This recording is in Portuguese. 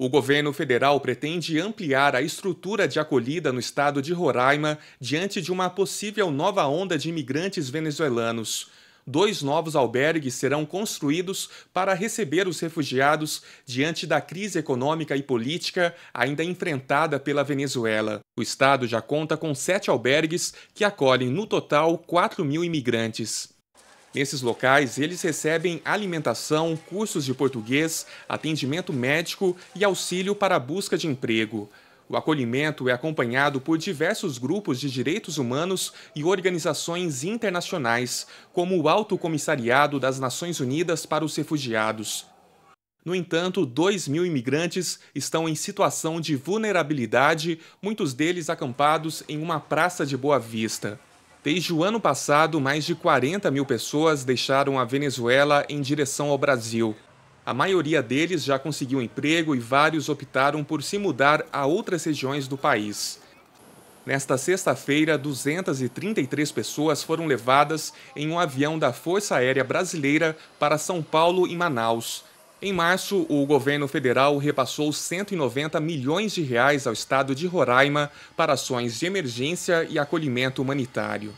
O governo federal pretende ampliar a estrutura de acolhida no estado de Roraima diante de uma possível nova onda de imigrantes venezuelanos. Dois novos albergues serão construídos para receber os refugiados diante da crise econômica e política ainda enfrentada pela Venezuela. O estado já conta com sete albergues que acolhem, no total, 4 mil imigrantes. Nesses locais, eles recebem alimentação, cursos de português, atendimento médico e auxílio para a busca de emprego. O acolhimento é acompanhado por diversos grupos de direitos humanos e organizações internacionais, como o Alto Comissariado das Nações Unidas para os Refugiados. No entanto, 2 mil imigrantes estão em situação de vulnerabilidade, muitos deles acampados em uma praça de Boa Vista. Desde o ano passado, mais de 40 mil pessoas deixaram a Venezuela em direção ao Brasil. A maioria deles já conseguiu emprego e vários optaram por se mudar a outras regiões do país. Nesta sexta-feira, 233 pessoas foram levadas em um avião da Força Aérea Brasileira para São Paulo e Manaus. Em março, o governo federal repassou 190 milhões de reais ao estado de Roraima para ações de emergência e acolhimento humanitário.